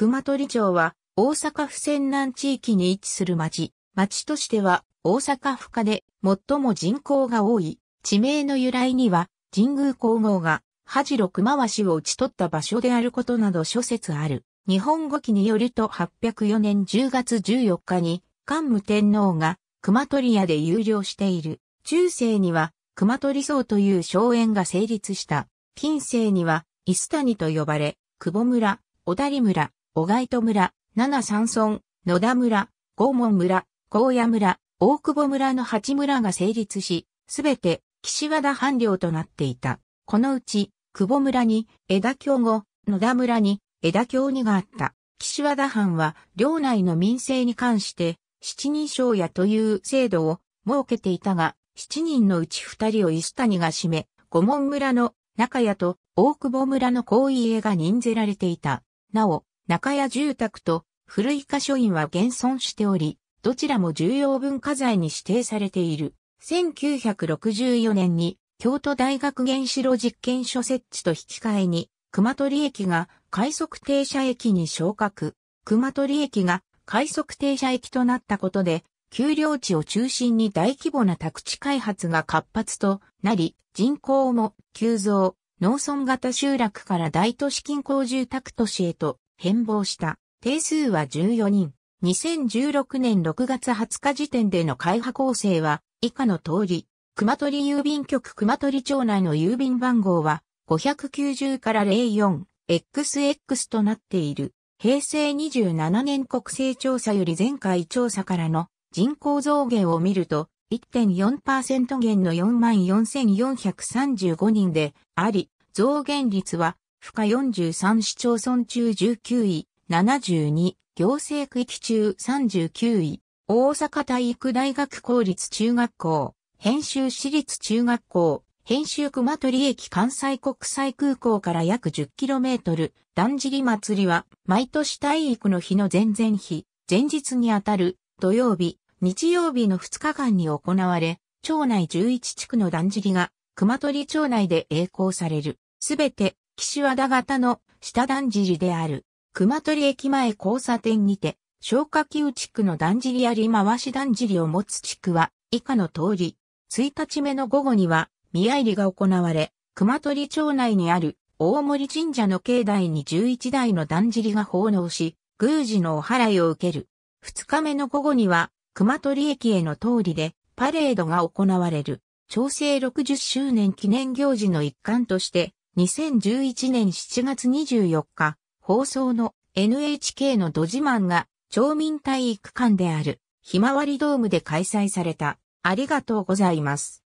熊取町は大阪府泉南地域に位置する町。町としては大阪府下で最も人口が多い。地名の由来には神宮皇后が八路熊橋を打ち取った場所であることなど諸説ある。日本語記によると804年10月14日に桓武天皇が熊取屋で有料している。中世には熊取僧という荘園が成立した。近世にはスタ谷と呼ばれ、久保村、小谷村、小貝戸村、七三村、野田村、郷門村、高野村、大久保村の八村が成立し、すべて岸和田藩領となっていた。このうち、久保村に枝京後、野田村に枝京二があった。岸和田藩は、領内の民政に関して、七人庄屋という制度を設けていたが、七人のうち二人を石谷が占め、五門村の中屋と大久保村の後遺家が任ぜられていた。なお、中屋住宅と古井箇所院は現存しており、どちらも重要文化財に指定されている。1964年に京都大学原子炉実験所設置と引き換えに、熊取駅が快速停車駅に昇格。熊取駅が快速停車駅となったことで、丘陵地を中心に大規模な宅地開発が活発となり、人口も急増、農村型集落から大都市近郊住宅都市へと変貌した。定数は14人。2016年6月20日時点での会派構成は、以下の通り、熊取郵便局熊取町内の郵便番号は、590から04、XX となっている。平成27年国勢調査より前回調査からの人口増減を見ると、1.4%減の44,435人であり、増減率は府下43市町村中19位、72、行政区域中39位、大阪体育大学公立中学校、編集私立中学校、編集熊取駅関西国際空港から約 10km、だんじり祭りは、毎年体育の日の前々日、前日にあたる、土曜日、日曜日の2日間に行われ、町内11地区のだんじりが、熊取町内で栄光される。すべて岸和田型の下段んじりである。熊取駅前交差点にて、消化器地区のだんじりやり回しだんじりを持つ地区は、以下の通り、1日目の午後には、宮入りが行われ、熊取町内にある大森神社の境内に11台のだんじりが奉納し、宮司のお祓いを受ける。2日目の午後には、熊取駅への通りで、パレードが行われる。調整60周年記念行事の一環として、2011年7月24日放送の NHK のド自慢が町民体育館であるひまわりドームで開催された。ありがとうございます。